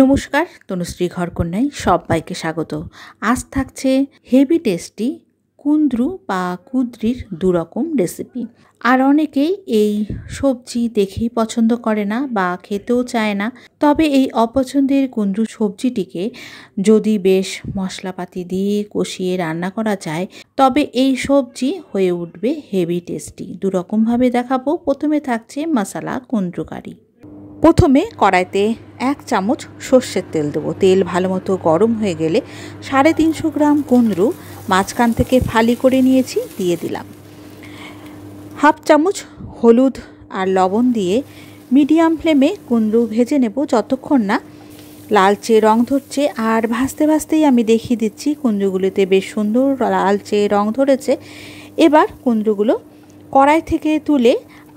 নমস্কার তনুশ্রী ঘরকন্যায় সবাইকে স্বাগত আজ থাকছে হেভি টেস্টি কুন্দ্রু বা কুদ্রির দুরকম রেসিপি আর অনেকেই এই সবজি দেখেই পছন্দ করে না বা খেতেও চায় না তবে এই অপছন্দের কুন্দ্রু সবজিটিকে যদি বেশ মশলাপাতি দিয়ে কষিয়ে রান্না করা যায় তবে এই সবজি হয়ে উঠবে হেভি টেস্টি দুরকমভাবে দেখাবো প্রথমে থাকছে মশলা কুন্দ্রুকারী প্রথমে কড়াইতে এক চামচ সর্ষের তেল দেবো তেল ভালো মতো গরম হয়ে গেলে সাড়ে তিনশো গ্রাম কুঁদরু মাঝখান থেকে ফালি করে নিয়েছি দিয়ে দিলাম হাফ চামচ হলুদ আর লবণ দিয়ে মিডিয়াম ফ্লেমে কুঁদরু ভেজে নেব যতক্ষণ না লালচে রং ধরছে আর ভাজতে ভাজতেই আমি দেখিয়ে দিচ্ছি কুঁদরুগুলিতে বেশ সুন্দর লালচে রং ধরেছে এবার কুঁদরুগুলো কড়াই থেকে তুলে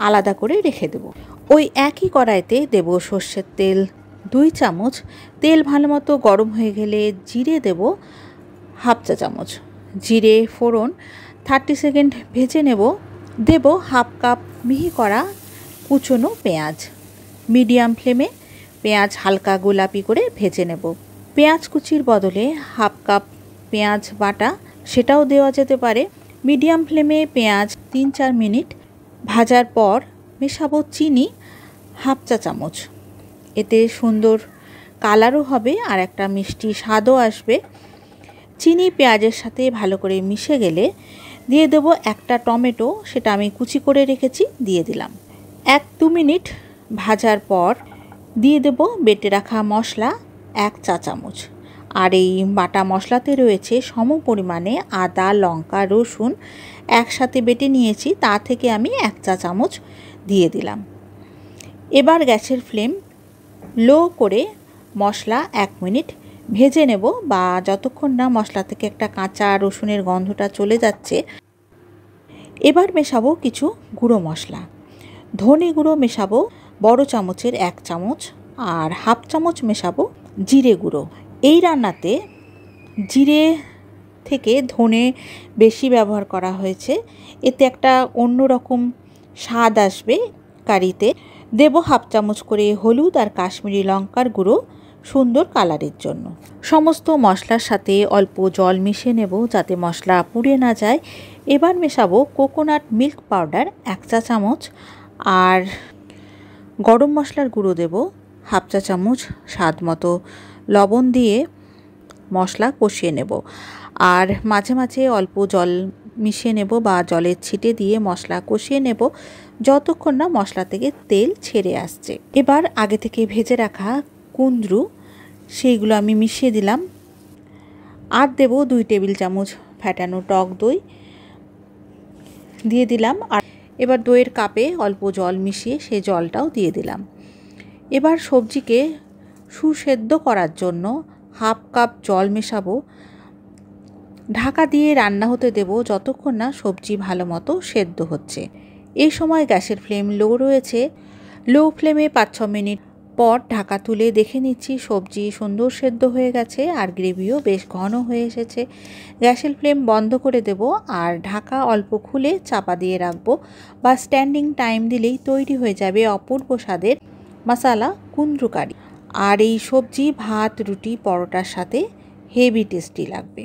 আলাদা করে রেখে দেবো ওই একই কড়াইতে দেব সর্ষের তেল দুই চামচ তেল ভালোমতো গরম হয়ে গেলে জিরে দেব হাফ চা চামচ জিরে ফোড়ন থার্টি সেকেন্ড ভেজে নেব দেব হাফ কাপ মিহি করা কুচনো পেঁয়াজ মিডিয়াম ফ্লেমে পেঁয়াজ হালকা গোলাপি করে ভেজে নেব পেঁয়াজ কুচির বদলে হাফ কাপ পেঁয়াজ বাটা সেটাও দেওয়া যেতে পারে মিডিয়াম ফ্লেমে পেঁয়াজ তিন চার মিনিট ভাজার পর মেশাবো চিনি হাফ চা চামচ এতে সুন্দর কালারও হবে আর একটা মিষ্টি স্বাদও আসবে চিনি পেঁয়াজের সাথে ভালো করে মিশে গেলে দিয়ে দেব একটা টমেটো সেটা আমি কুচি করে রেখেছি দিয়ে দিলাম এক দু মিনিট ভাজার পর দিয়ে দেব বেটে রাখা মশলা এক চা চামচ আর এই বাটা মশলাতে রয়েছে সম পরিমাণে আদা লঙ্কা রসুন একসাথে বেটে নিয়েছি তা থেকে আমি এক চা চামচ দিয়ে দিলাম এবার গ্যাসের ফ্লেম লো করে মশলা এক মিনিট ভেজে নেব বা যতক্ষণ না মশলা থেকে একটা কাঁচা রসুনের গন্ধটা চলে যাচ্ছে এবার মেশাবো কিছু গুঁড়ো মশলা ধনে গুঁড়ো মেশাবো বড় চামচের এক চামচ আর হাফ চামচ মেশাবো জিরে গুঁড়ো এই রান্নাতে জিরে থেকে ধনে বেশি ব্যবহার করা হয়েছে এতে একটা অন্য রকম স্বাদ আসবে কারিতে দেব হাফ চামচ করে হলুদ আর কাশ্মীরি লঙ্কার গুঁড়ো সুন্দর কালারের জন্য সমস্ত মশলার সাথে অল্প জল মিশিয়ে নেব যাতে মশলা পুড়ে না যায় এবার মেশাবো কোকোনাট মিল্ক পাউডার এক চা চামচ আর গরম মশলার গুঁড়ো দেব হাফ চা চামচ স্বাদ মতো লবণ দিয়ে মশলা কষিয়ে নেব আর মাঝে মাঝে অল্প জল মিশিয়ে নেব বা জলের ছিটে দিয়ে মশলা কষিয়ে নেব যতক্ষণ না মশলা থেকে তেল ছেড়ে আসছে এবার আগে থেকে ভেজে রাখা কুন্দ্রু সেইগুলো আমি মিশিয়ে দিলাম আর দেব দুই টেবিল চামচ ফ্যাটানো টক দই দিয়ে দিলাম আর এবার দইয়ের কাপে অল্প জল মিশিয়ে সে জলটাও দিয়ে দিলাম এবার সবজিকে সুসেদ্ধ করার জন্য হাফ কাপ জল মেশাবো ঢাকা দিয়ে রান্না হতে দেব যতক্ষণ না সবজি ভালো মতো সেদ্ধ হচ্ছে এই সময় গ্যাসের ফ্লেম লো রয়েছে লো ফ্লেমে পাঁচ ছ মিনিট পর ঢাকা তুলে দেখে নিচ্ছি সবজি সুন্দর সেদ্ধ হয়ে গেছে আর গ্রেভিও বেশ ঘন হয়ে এসেছে গ্যাসের ফ্লেম বন্ধ করে দেব আর ঢাকা অল্প খুলে চাপা দিয়ে রাখবো বা স্ট্যান্ডিং টাইম দিলেই তৈরি হয়ে যাবে অপূর্ব স্বাদের মশালা কুন্দ্রু কারি আর এই সবজি ভাত রুটি পরোটার সাথে হেভি টেস্টি লাগবে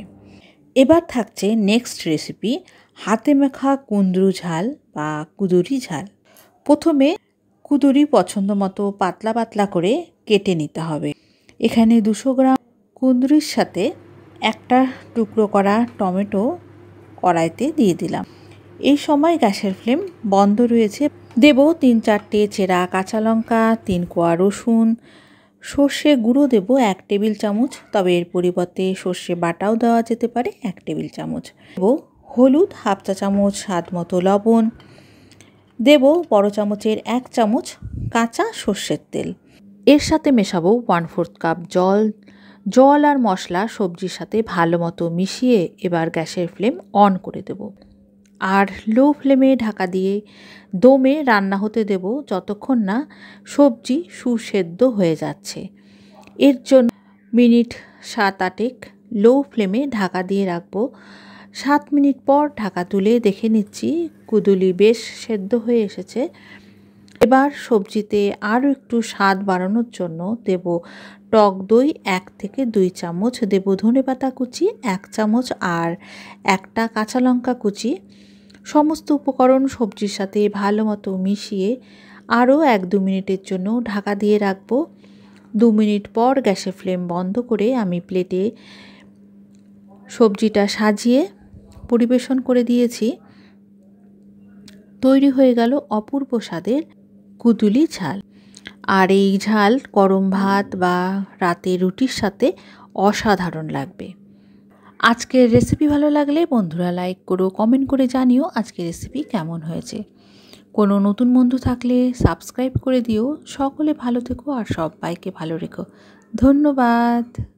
এবার থাকছে নেক্সট রেসিপি হাতে মেখা কুন্দরু ঝাল বা কুদুরি ঝাল প্রথমে কুদুরি পছন্দ মতো পাতলা পাতলা করে কেটে নিতে হবে এখানে দুশো গ্রাম কুন্দুরির সাথে একটা টুকরো করা টমেটো কড়াইতে দিয়ে দিলাম এই সময় গ্যাসের ফ্লেম বন্ধ রয়েছে দেব তিন চারটে চেরা কাঁচা লঙ্কা তিন কোয়া রসুন সর্ষে গুঁড়ো দেবো এক টেবিল চামচ তবে এর পরিবর্তে সর্ষে বাটাও দেওয়া যেতে পারে এক টেবিল চামচ দেব হলুদ হাফ চা চামচ স্বাদ মতো লবণ দেব বড় চামচের এক চামচ কাঁচা সর্ষের তেল এর সাথে মেশাবো ওয়ান ফোর্থ কাপ জল জল আর মশলা সবজির সাথে ভালো মতো মিশিয়ে এবার গ্যাসের ফ্লেম অন করে দেবো আর লো ফ্লেমে ঢাকা দিয়ে দমে রান্না হতে দেব যতক্ষণ না সবজি সুসেদ্ধ হয়ে যাচ্ছে এর জন্য মিনিট সাত আটেক লো ফ্লেমে ঢাকা দিয়ে রাখবো সাত মিনিট পর ঢাকা তুলে দেখে নিচ্ছি কুদুলি বেশ সেদ্ধ হয়ে এসেছে এবার সবজিতে আরও একটু স্বাদ বাড়ানোর জন্য দেব টক দই এক থেকে দুই চামচ দেব ধনে পাতা কুচি এক চামচ আর একটা কাঁচা লঙ্কা কুচি সমস্ত উপকরণ সবজির সাথে ভালো মতো মিশিয়ে আরও এক দু মিনিটের জন্য ঢাকা দিয়ে রাখব দু মিনিট পর গ্যাসের ফ্লেম বন্ধ করে আমি প্লেটে সবজিটা সাজিয়ে পরিবেশন করে দিয়েছি তৈরি হয়ে গেল অপূর্ব স্বাদের কুদুলি ঝাল আর এই ঝাল গরম ভাত বা রাতে রুটির সাথে অসাধারণ লাগবে আজকের রেসিপি ভালো লাগলে বন্ধুরা লাইক করো কমেন্ট করে জানিও আজকের রেসিপি কেমন হয়েছে কোনো নতুন বন্ধু থাকলে সাবস্ক্রাইব করে দিও সকলে ভালো থেকো আর সবাইকে ভালো রেখো ধন্যবাদ